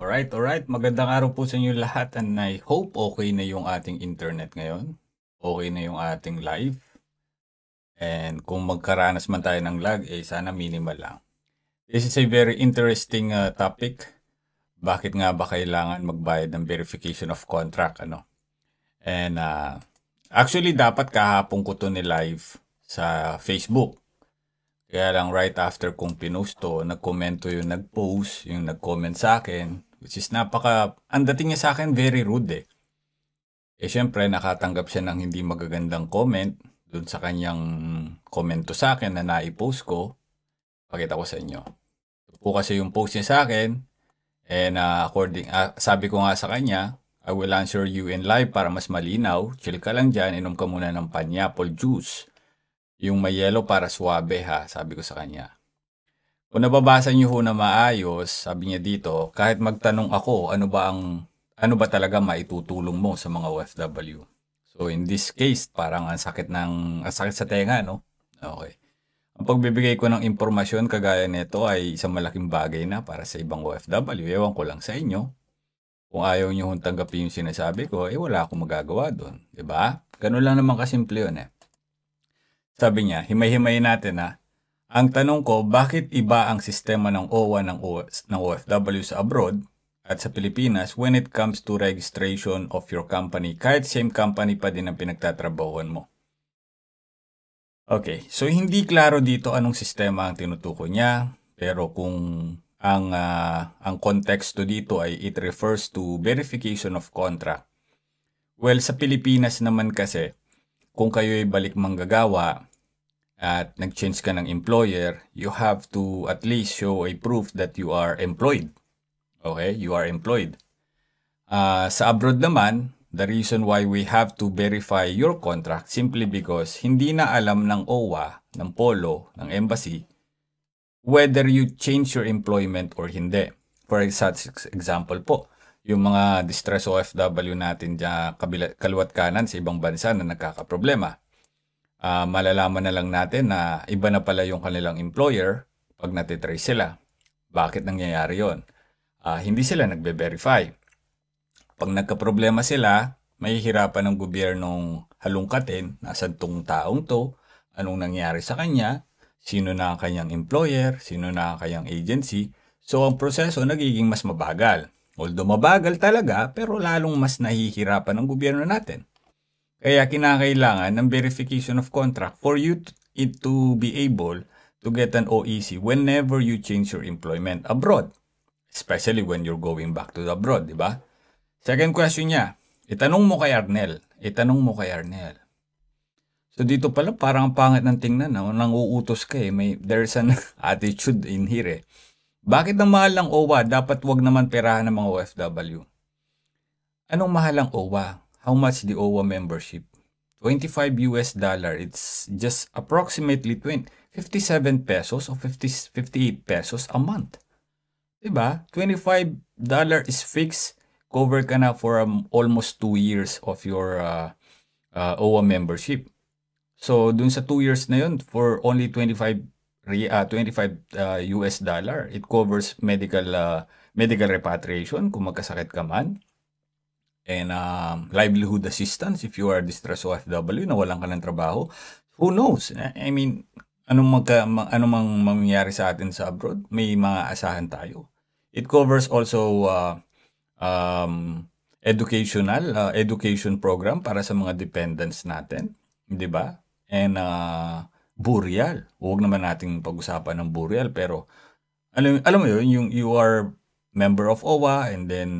Alright, alright. Magandang araw po sa inyo lahat and I hope okay na yung ating internet ngayon. Okay na yung ating live. And kung magkaranas man tayo ng lag, eh sana minimal lang. This is a very interesting uh, topic. Bakit nga ba kailangan magbayad ng verification of contract? ano And uh, actually, dapat kahapon ko to ni live sa Facebook. Kaya lang right after kong pinusto, nagkomento yung nag-post, yung nag-comment sa akin Which is napaka, ang dating niya sa akin, very rude eh. Eh syempre, nakatanggap siya ng hindi magagandang comment doon sa kanyang komento sa akin na naipost ko. Pakita ko sa inyo. Ito po kasi yung post niya sa akin. And uh, according, uh, sabi ko nga sa kanya, I will answer you in live para mas malinaw. Chill ka lang diyan, inom ka muna ng pineapple juice. Yung may yellow para swabe ha, sabi ko sa kanya. Kung nababasa niyo ho na maayos, sabi niya dito, kahit magtanong ako, ano ba ang ano ba talaga maitutulong mo sa mga OFW? So in this case, parang ang sakit ng ang sakit sa tenga, no? Okay. Ang pagbibigay ko ng impormasyon kagaya nito ay isang malaking bagay na para sa ibang OFW. Ewan ko lang sa inyo. Kung ayaw niyo hong tanggapin yung sinasabi ko, eh wala akong magagawa doon. ba? Diba? Ganun lang naman kasimple yun eh. Sabi niya, himay-himay natin ha. Ang tanong ko, bakit iba ang sistema ng OWA ng, OS, ng OFW sa abroad at sa Pilipinas when it comes to registration of your company kahit same company pa din ang pinagtatrabahuan mo? Okay, so hindi klaro dito anong sistema ang tinutukoy niya pero kung ang, uh, ang konteksto dito ay it refers to verification of contract. Well, sa Pilipinas naman kasi, kung kayo ay balik manggagawa, at nag-change ka ng employer, you have to at least show a proof that you are employed. Okay, you are employed. Uh, sa abroad naman, the reason why we have to verify your contract simply because hindi na alam ng OWA, ng POLO, ng embassy, whether you change your employment or hindi. For example po, yung mga distress OFW natin dyan kabila, kaluwat kanan sa ibang bansa na nagkakaproblema uh, malalaman na lang natin na iba na pala yung kanilang employer pag natitrace sila. Bakit nangyayari yon? Uh, ah, hindi sila nagbe-verify. Pag nagka-problema sila, may hirapan ng gobyernong halungkatin nasan tong taong to, anong nangyari sa kanya, sino na ang kanyang employer, sino na ang kanyang agency. So ang proseso nagiging mas mabagal. Although mabagal talaga, pero lalong mas nahihirapan ang gobyerno natin. Kaya kinakailangan ng verification of contract for you to, to be able to get an OEC whenever you change your employment abroad. Especially when you're going back to the abroad, di ba? Second question niya, itanong mo kay Arnel. Itanong mo kay Arnel. So dito pala parang pangat ng tingnan na nang uutos ka eh. May, there's an attitude in here eh. Bakit ang mahal ng OWA dapat wag naman perahan ng mga OFW? Anong mahal ang OWA? how much the OWA membership? 25 US dollar. It's just approximately 20, 57 pesos or 50, 58 pesos a month. Diba? $25 is fixed. Cover ka na for um, almost 2 years of your uh, uh, OWA membership. So, dun sa 2 years na yun, for only 25 uh, 25 uh, US dollar, it covers medical uh, medical repatriation kung magkasakit ka man and um, livelihood assistance if you are distressed OFW na walang ka ng trabaho. Who knows? Eh? I mean, anong, magka, anong mang mangyayari sa atin sa abroad, may mga asahan tayo. It covers also uh, um, educational, uh, education program para sa mga dependents natin. Di ba? And uh, burial. Huwag naman nating pag-usapan ng burial pero alam, alam mo yun, yung you are member of OWA and then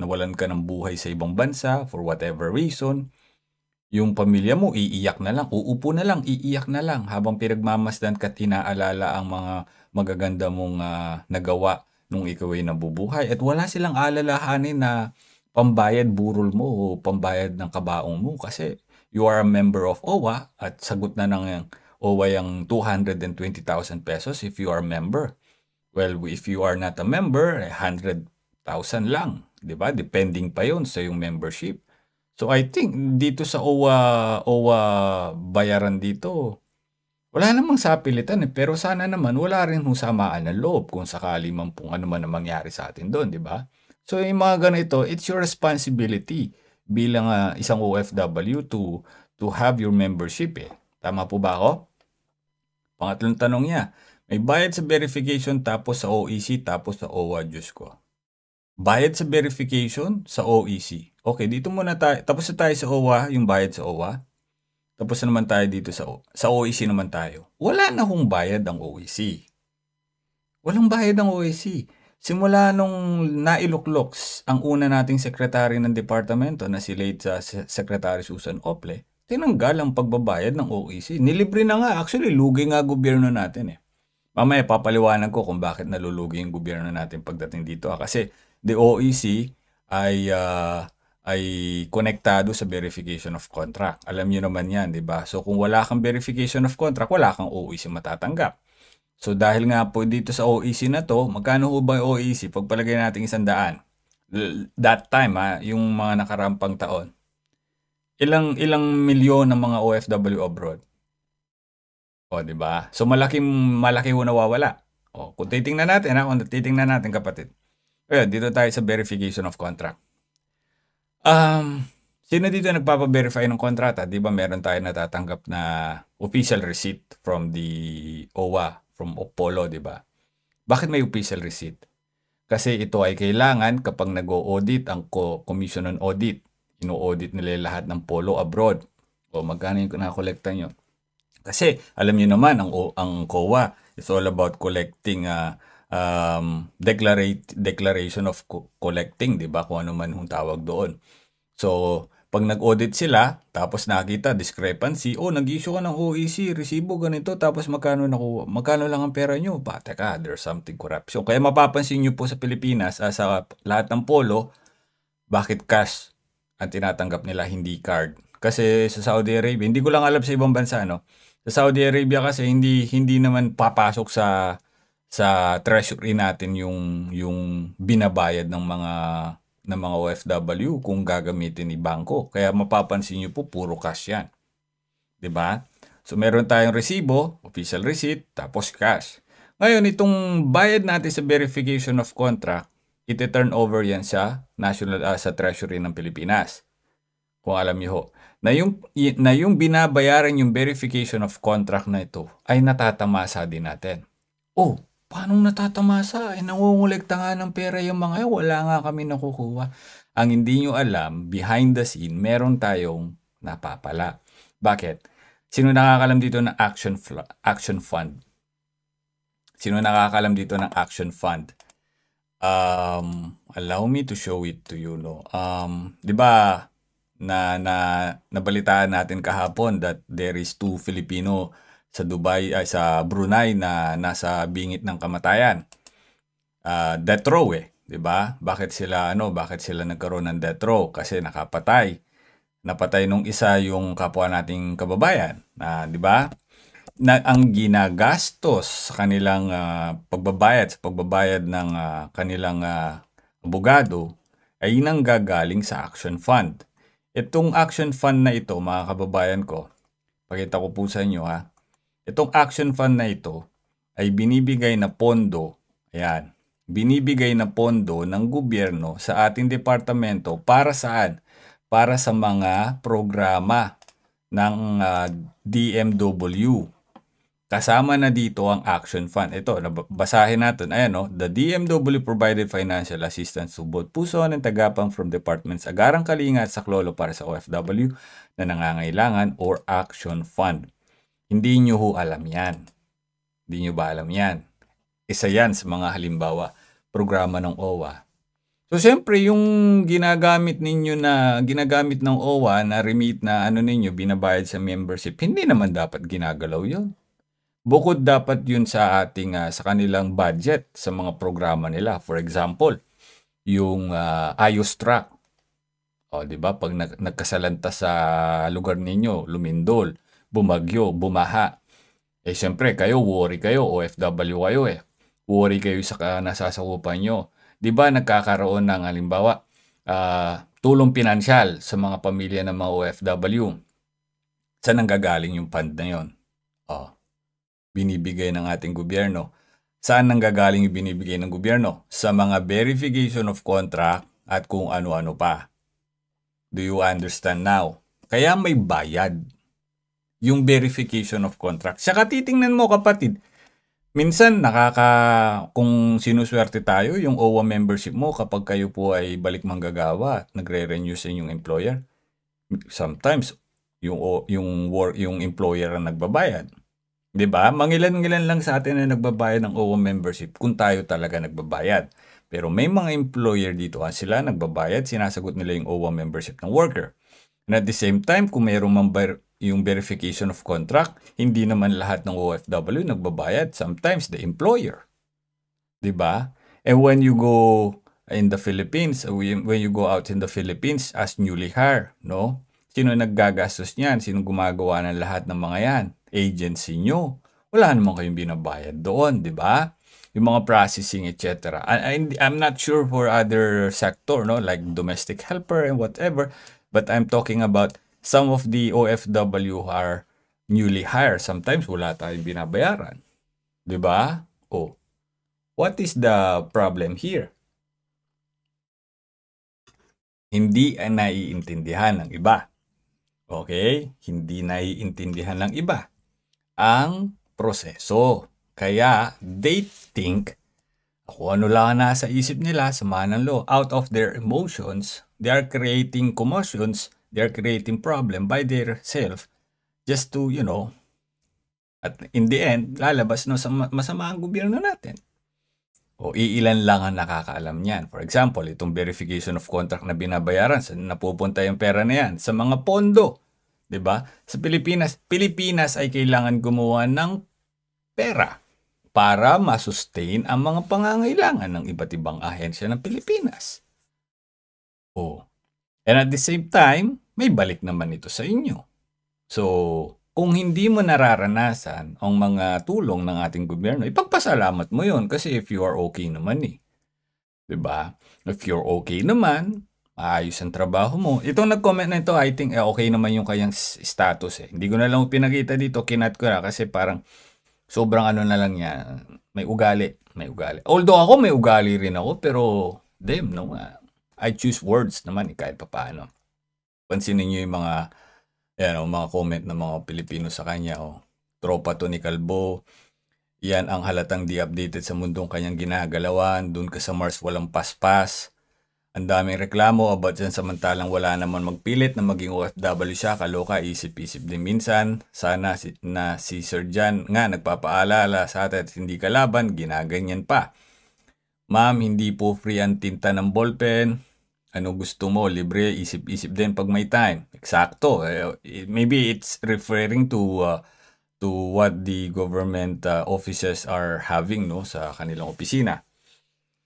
nawalan ka ng buhay sa ibang bansa for whatever reason, yung pamilya mo iiyak na lang, uupo na lang, iiyak na lang habang pinagmamasdan ka tinaalala ang mga magaganda mong uh, nagawa nung ikaw ay nabubuhay at wala silang alalahanin na pambayad burol mo o pambayad ng kabaong mo kasi you are a member of OWA at sagot na ng OWA yung 220,000 pesos if you are a member. Well, if you are not a member, 100,000 eh, lang. 'di ba? Depending pa 'yon sa yung membership. So I think dito sa OWA OWA bayaran dito wala namang sapilitan eh, pero sana naman wala rin hong samaan ng loob kung sakali man pong ano man ang mangyari sa atin doon, di ba? So yung mga ganito, it's your responsibility bilang uh, isang OFW to to have your membership eh. Tama po ba ako? Pangatlong tanong niya, may bayad sa verification tapos sa OEC tapos sa OWA, Diyos ko bayad sa verification sa OEC. Okay, dito muna tayo. Tapos na tayo sa OWA, yung bayad sa OWA. Tapos na naman tayo dito sa, sa OEC naman tayo. Wala na kung bayad ang OEC. Walang bayad ang OEC. Simula nung nailukloks ang una nating sekretary ng departamento na si late ah, sa Secretary Susan Ople, tinanggal ang pagbabayad ng OEC. Nilibre na nga. Actually, lugi nga gobyerno natin eh. Mamaya papaliwanag ko kung bakit nalulugi yung gobyerno natin pagdating dito. Ah. Kasi the OEC ay uh, ay konektado sa verification of contract. Alam niyo naman 'yan, 'di ba? So kung wala kang verification of contract, wala kang OEC matatanggap. So dahil nga po dito sa OEC na to, magkano ho ba yung OEC? Pagpalagay natin isang daan. That time ha, ah, yung mga nakarampang taon. Ilang ilang milyon ng mga OFW abroad. O, di ba? So malaking malaki ho nawawala. O, kung titingnan natin ha, ah, kung titingnan natin kapatid. Ayan, dito tayo sa verification of contract. Um, sino dito nagpapa-verify ng kontrata? Di ba meron tayo natatanggap na official receipt from the OWA, from Apollo, di ba? Bakit may official receipt? Kasi ito ay kailangan kapag nag-o-audit ang Commission on Audit. Ino-audit nila lahat ng polo abroad. O magkano yung nakolekta nyo? Kasi alam niyo naman, ang, ang COA is all about collecting uh, um, declarate, declaration of co- collecting, di ba? Kung ano man yung tawag doon. So, pag nag-audit sila, tapos nakita discrepancy, oh, nag-issue ka ng OEC, resibo ganito, tapos magkano, naku- magkano lang ang pera nyo? Ba, teka, there's something corruption. Kaya mapapansin nyo po sa Pilipinas, ah, sa lahat ng polo, bakit cash ang tinatanggap nila, hindi card. Kasi sa Saudi Arabia, hindi ko lang alam sa ibang bansa, no? Sa Saudi Arabia kasi hindi hindi naman papasok sa sa treasury natin yung yung binabayad ng mga ng mga OFW kung gagamitin ni bangko. Kaya mapapansin niyo po puro cash 'yan. 'Di ba? So meron tayong resibo, official receipt, tapos cash. Ngayon itong bayad natin sa verification of contract, ite-turn over 'yan sa National uh, sa Treasury ng Pilipinas. Kung alam niyo ho, na yung na yung binabayaran yung verification of contract na ito ay natatamasa din natin. Oh, paano natatamasa? Eh, nangungulekta nga ng pera yung mga yun. Wala nga kami nakukuha. Ang hindi nyo alam, behind the scene, meron tayong napapala. Bakit? Sino nakakalam dito ng action, action fund? Sino nakakalam dito ng action fund? Um, allow me to show it to you, no? Um, di ba, na, na, nabalitaan natin kahapon that there is two Filipino sa Dubai ay sa Brunei na nasa bingit ng kamatayan. Uh, death row eh, 'di ba? Bakit sila ano, bakit sila nagkaroon ng death row? Kasi nakapatay. Napatay nung isa yung kapwa nating kababayan, na uh, 'di ba? Na ang ginagastos sa kanilang uh, pagbabayad, sa pagbabayad ng uh, kanilang uh, abogado ay nanggagaling sa action fund. Itong action fund na ito, mga kababayan ko, pakita ko po sa inyo ha. Itong action fund na ito ay binibigay na pondo, ayan, binibigay na pondo ng gobyerno sa ating departamento para saan? Para sa mga programa ng uh, ah, DMW. Kasama na dito ang Action Fund. Ito, basahin natin. Ayan, no? Oh, The DMW provided financial assistance to both Puson and Tagapang from departments Agarang Kalinga at Saklolo para sa OFW na nangangailangan or Action Fund. Hindi nyo ho alam yan. Hindi nyo ba alam yan? Isa yan sa mga halimbawa, programa ng OWA. So siyempre yung ginagamit ninyo na ginagamit ng OWA na remit na ano ninyo binabayad sa membership, hindi naman dapat ginagalaw 'yon. Bukod dapat 'yun sa ating uh, sa kanilang budget sa mga programa nila. For example, yung uh, ah, IOS track. O, di ba? Pag nagkasalanta sa lugar ninyo, lumindol, bumagyo, bumaha. Eh syempre kayo, worry kayo, OFW kayo eh. Worry kayo sa uh, nasasakupan nyo. ba diba, nagkakaroon ng halimbawa, uh, tulong pinansyal sa mga pamilya ng mga OFW. Saan nanggagaling yung fund na yon? Oh, binibigay ng ating gobyerno. Saan nanggagaling yung binibigay ng gobyerno? Sa mga verification of contract at kung ano-ano pa. Do you understand now? Kaya may bayad yung verification of contract. Saka titingnan mo kapatid, minsan nakaka kung sinuswerte tayo yung OWA membership mo kapag kayo po ay balik manggagawa at nagre-renew sa inyong employer. Sometimes yung yung work yung employer ang nagbabayad. 'Di ba? Mangilan-ngilan lang sa atin na nagbabayad ng OWA membership kung tayo talaga nagbabayad. Pero may mga employer dito ah, sila nagbabayad, sinasagot nila yung OWA membership ng worker. And at the same time, kung mayroong mang yung verification of contract, hindi naman lahat ng OFW nagbabayad, sometimes the employer. 'Di ba? And when you go in the Philippines, uh, when you go out in the Philippines as newly hired, no? Sino naggagastos niyan? Sino gumagawa ng lahat ng mga 'yan? Agency nyo. Wala naman kayong binabayad doon, 'di ba? Yung mga processing, etc. I'm not sure for other sector, no? Like domestic helper and whatever. But I'm talking about some of the OFW are newly hired. Sometimes wala tayong binabayaran. 'Di ba? Oh. What is the problem here? Hindi ay naiintindihan ng iba. Okay? Hindi naiintindihan ng iba ang proseso. Kaya they think kung ano lang nasa isip nila, sama ng law, out of their emotions, they are creating commotions they're creating problem by their self just to, you know, at in the end, lalabas no sa masama ang gobyerno natin. O iilan lang ang nakakaalam niyan. For example, itong verification of contract na binabayaran, saan napupunta yung pera na yan? Sa mga pondo. 'di ba? Sa Pilipinas, Pilipinas ay kailangan gumawa ng pera para masustain ang mga pangangailangan ng iba't ibang ahensya ng Pilipinas. O, And at the same time, may balik naman ito sa inyo. So, kung hindi mo nararanasan ang mga tulong ng ating gobyerno, ipagpasalamat mo yon kasi if you are okay naman eh. ba? Diba? If you're okay naman, maayos ang trabaho mo. Itong nag-comment na ito, I think eh, okay naman yung kayang status eh. Hindi ko na lang pinakita dito, kinat ko na kasi parang sobrang ano na lang yan. May ugali, may ugali. Although ako may ugali rin ako, pero damn, no? Ah, I choose words naman eh, kahit papaano. Pansinin niyo yung mga yan, o, mga comment ng mga Pilipino sa kanya. O, tropa to ni Kalbo. Yan ang halatang di updated sa mundong kanyang ginagalawan. Doon ka sa Mars walang paspas. Ang daming reklamo about dyan samantalang wala naman magpilit na maging OFW siya. Kaloka, isip-isip din minsan. Sana si, na si Sir John nga nagpapaalala sa atin at hindi kalaban, ginaganyan pa. Ma'am, hindi po free ang tinta ng ballpen. Ano gusto mo? Libre, isip-isip din pag may time. Eksakto. Eh, eh, maybe it's referring to uh, to what the government uh, offices are having no sa kanilang opisina.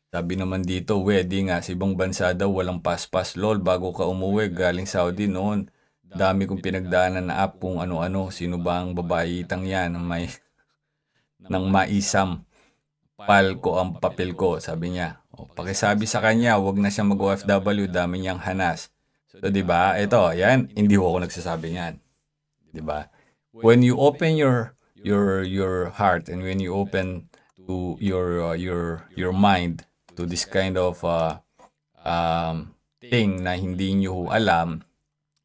Sabi naman dito, wedding nga, sa ibang bansa daw walang paspas lol bago ka umuwi galing Saudi noon. Dami kong pinagdaanan na app kung ano-ano, sino ba ang babae babaitang yan may, ng maisam. Pal ko ang papel ko, sabi niya. O, pakisabi sa kanya, wag na siya mag-OFW, dami niyang hanas. So, di ba? Ito, yan, hindi ko ako nagsasabi niyan. Di ba? When you open your your your heart and when you open to your uh, your your mind to this kind of uh, um, thing na hindi niyo alam,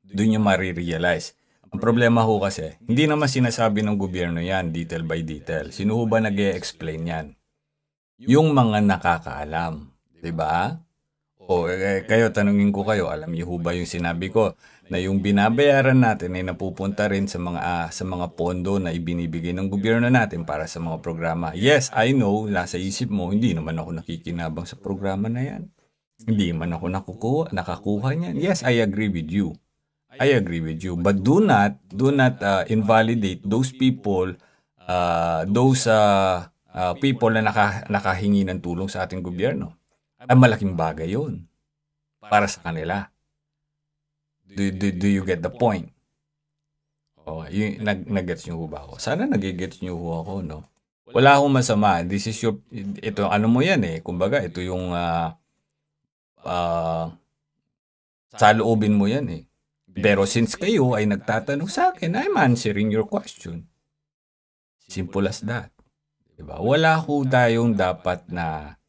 doon niyo marirealize. Ang problema ho kasi, hindi naman sinasabi ng gobyerno yan detail by detail. Sino ho ba nag e explain yan? yung mga nakakaalam, 'di ba? O eh, eh, kayo tanungin ko kayo, alam niyo ba yung sinabi ko na yung binabayaran natin ay napupunta rin sa mga ah, sa mga pondo na ibinibigay ng gobyerno natin para sa mga programa. Yes, I know, nasa isip mo, hindi naman ako nakikinabang sa programa na 'yan. Hindi man ako nakukuha, nakakuha niyan. Yes, I agree with you. I agree with you, but do not do not uh, invalidate those people uh, those uh, uh, people na naka, nakahingi ng tulong sa ating gobyerno. Ang ah, malaking bagay yon para sa kanila. Do, do, do you get the point? Oh, yung, nag, nag-gets nyo ba ako? Sana nag niyo nyo ako, no? Wala akong masama. This is your, ito, ano mo yan eh. Kumbaga, ito yung, uh, uh, saloobin mo yan eh. Pero since kayo ay nagtatanong sa akin, I'm answering your question. Simple as that. Diba? Wala ho tayong dapat na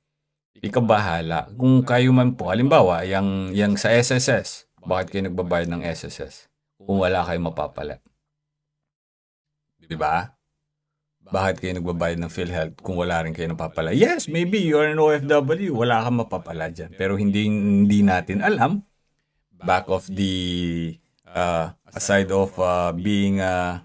ikabahala. Kung kayo man po, halimbawa, yang, yang sa SSS, bakit kayo nagbabayad ng SSS? Kung wala kayo mapapala. Diba? Bakit kayo nagbabayad ng PhilHealth kung wala rin kayo napapala? Yes, maybe you are an OFW, wala kang mapapala dyan. Pero hindi, hindi natin alam, back of the, uh, aside of uh, being a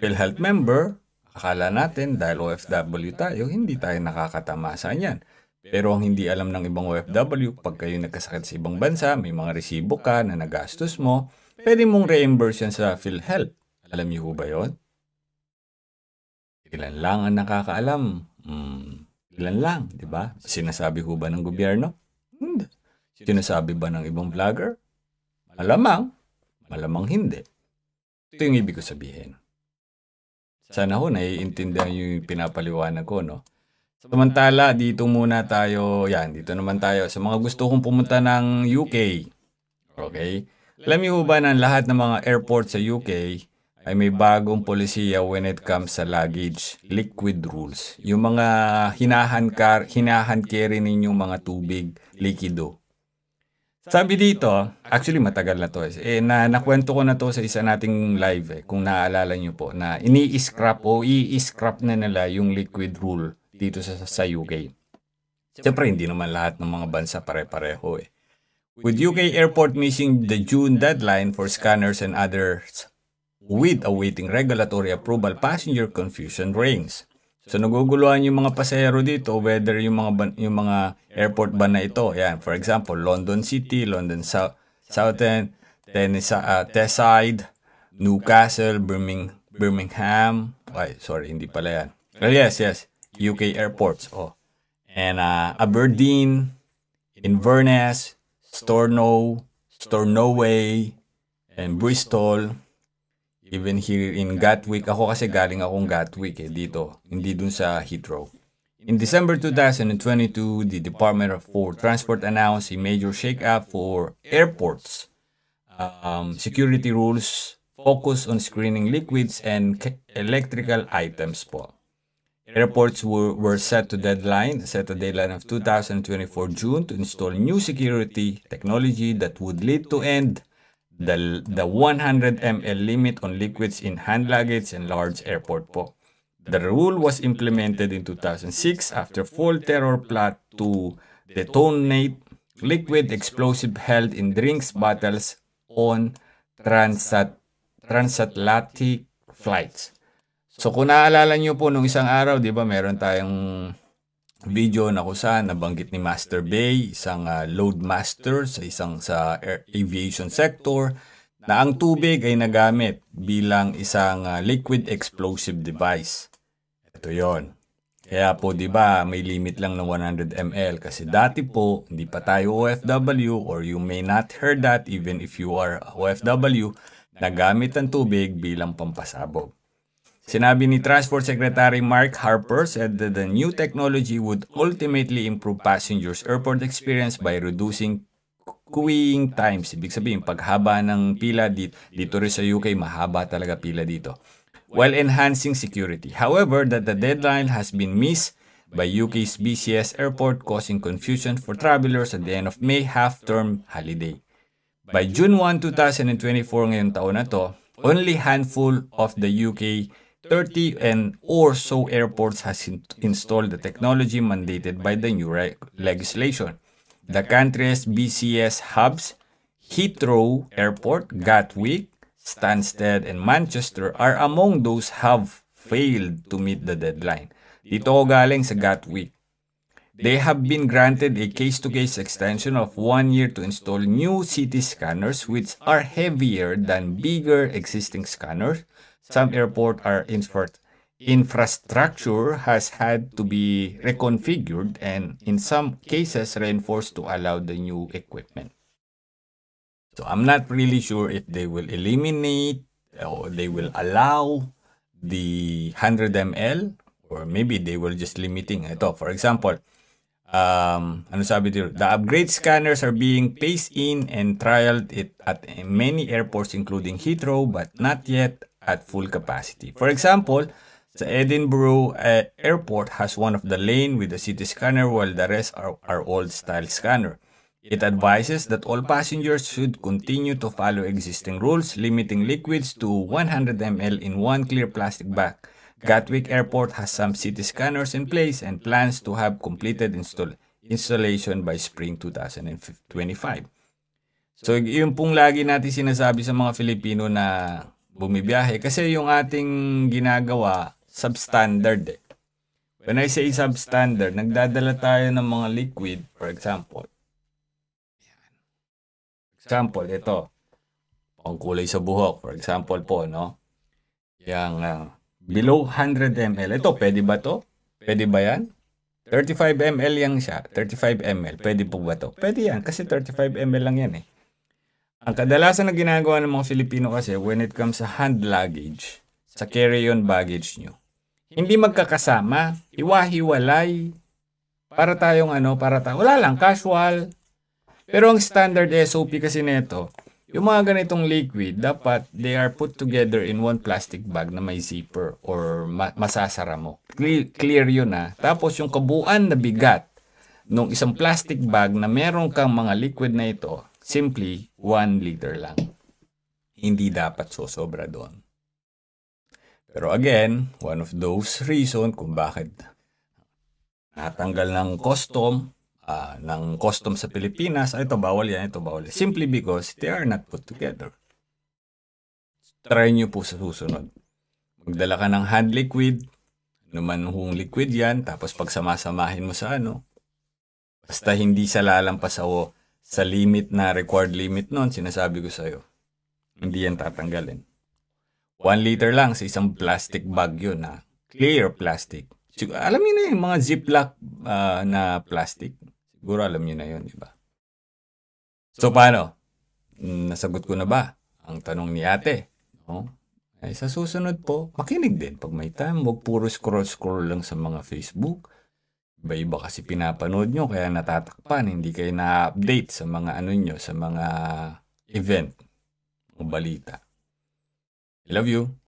PhilHealth member, Akala natin dahil OFW tayo, hindi tayo nakakatamasa niyan. Pero ang hindi alam ng ibang OFW, pag kayo nagkasakit sa ibang bansa, may mga resibo ka na nagastos mo, pwede mong reimburse yan sa PhilHealth. Alam niyo ba yon? Ilan lang ang nakakaalam? Hmm, ilan lang, di ba? Sinasabi ko ba ng gobyerno? Hindi. Sinasabi ba ng ibang vlogger? Malamang. Malamang hindi. Ito yung ibig ko sabihin. Sana ho naiintindihan yung pinapaliwanag ko, no? Samantala, dito muna tayo, yan, dito naman tayo sa mga gusto kong pumunta ng UK. Okay? Alam niyo ba na lahat ng mga airport sa UK ay may bagong polisiya when it comes sa luggage, liquid rules. Yung mga hinahan, car, hinahan carry ninyong mga tubig, likido. Sabi dito, actually matagal na to. Eh. eh, na, nakwento ko na to sa isa nating live eh, kung naaalala nyo po, na ini-scrap o i-scrap na nila yung liquid rule dito sa, sa UK. Siyempre, hindi naman lahat ng mga bansa pare-pareho eh. With UK airport missing the June deadline for scanners and others with awaiting regulatory approval, passenger confusion reigns. So naguguluhan yung mga pasahero dito whether yung mga ban, yung mga airport ban na ito. Yan, for example, London City, London South Southend, Tennis, uh, ah, Teesside, Newcastle, Birmingham, Birmingham. Ay, sorry, hindi pala yan. Well, yes, yes. UK airports. Oh. And uh, Aberdeen, Inverness, Stornoway, Stornoway, and Bristol. Even here in Gatwick, ako kasi galing akong Gatwick eh, dito, hindi dun sa Heathrow. In December 2022, the Department for Transport announced a major shakeup for airports. Um, security rules focus on screening liquids and electrical items po. Airports were, were set to deadline, set a deadline of 2024 June to install new security technology that would lead to end the, the 100 ml limit on liquids in hand luggage and large airport po. The rule was implemented in 2006 after full terror plot to detonate liquid explosive held in drinks bottles on transat transatlantic flights. So kung naalala nyo po nung isang araw, di ba meron tayong video na kung saan nabanggit ni Master Bay, isang uh, loadmaster sa isang sa air aviation sector na ang tubig ay nagamit bilang isang uh, liquid explosive device. Ito 'yon. Kaya po 'di ba may limit lang ng 100 ml kasi dati po hindi pa tayo OFW or you may not heard that even if you are OFW nagamit ang tubig bilang pampasabog. Sinabi ni Transport Secretary Mark Harper said that the new technology would ultimately improve passengers' airport experience by reducing queuing times. Ibig sabihin, paghaba ng pila dito, dito rin sa UK, mahaba talaga pila dito. While enhancing security. However, that the deadline has been missed by UK's BCS airport causing confusion for travelers at the end of May half-term holiday. By June 1, 2024 ngayong taon na to, only handful of the UK 30 and or so airports has in installed the technology mandated by the new legislation. The country's BCS hubs, Heathrow Airport, Gatwick, Stansted, and Manchester are among those have failed to meet the deadline. Dito ako galing sa Gatwick. They have been granted a case-to-case -case extension of one year to install new CT scanners which are heavier than bigger existing scanners some airports are insured. Infrastructure has had to be reconfigured and in some cases reinforced to allow the new equipment. So I'm not really sure if they will eliminate or they will allow the 100 ml or maybe they will just limiting all. For example, um, ano sabi dito? The upgrade scanners are being placed in and trialed it at many airports including Heathrow but not yet at full capacity. For example, the Edinburgh uh, airport has one of the lane with a CT scanner while the rest are, are old-style scanner. It advises that all passengers should continue to follow existing rules limiting liquids to 100 ml in one clear plastic bag. Gatwick Airport has some CT scanners in place and plans to have completed install installation by spring 2025. So yun pong lagi natin sinasabi sa mga Filipino na bumibiyahe. Kasi yung ating ginagawa, substandard eh. When I say substandard, nagdadala tayo ng mga liquid, for example. Example, ito. Pangkulay sa buhok, for example po, no? Yang uh, below 100 ml. Ito, pwede ba to? Pwede ba yan? 35 ml yang siya. 35 ml. Pwede po ba to? Pwede yan. Kasi 35 ml lang yan eh. Ang kadalasan na ginagawa ng mga Filipino kasi when it comes sa hand luggage, sa carry-on baggage nyo, hindi magkakasama, hiwa-hiwalay, para tayong ano, para tayo, wala lang, casual. Pero ang standard SOP kasi nito, yung mga ganitong liquid, dapat they are put together in one plastic bag na may zipper or ma- masasara mo. Clear, clear yun ha. Ah. Tapos yung kabuuan na bigat ng isang plastic bag na meron kang mga liquid na ito, Simply, 1 liter lang. Hindi dapat sosobra doon. Pero again, one of those reason kung bakit natanggal ng custom uh, ng custom sa Pilipinas, ay ah, ito bawal yan, ito bawal. Simply because they are not put together. Try nyo po sa susunod. Magdala ka ng hand liquid, naman hong liquid yan, tapos pag mo sa ano, basta hindi sa lalampas o sa limit na required limit noon, sinasabi ko sa'yo, hindi yan tatanggalin. 1 liter lang sa isang plastic bag yun na clear plastic. alam niyo na yung mga ziplock uh, ah, na plastic. Siguro alam niyo na yun, di ba? So, paano? Nasagot ko na ba ang tanong ni ate? No? Ay, sa susunod po, makinig din. Pag may time, huwag puro scroll-scroll lang sa mga Facebook iba-iba kasi pinapanood nyo kaya natatakpan, hindi kayo na-update sa mga ano nyo, sa mga event o balita. I love you.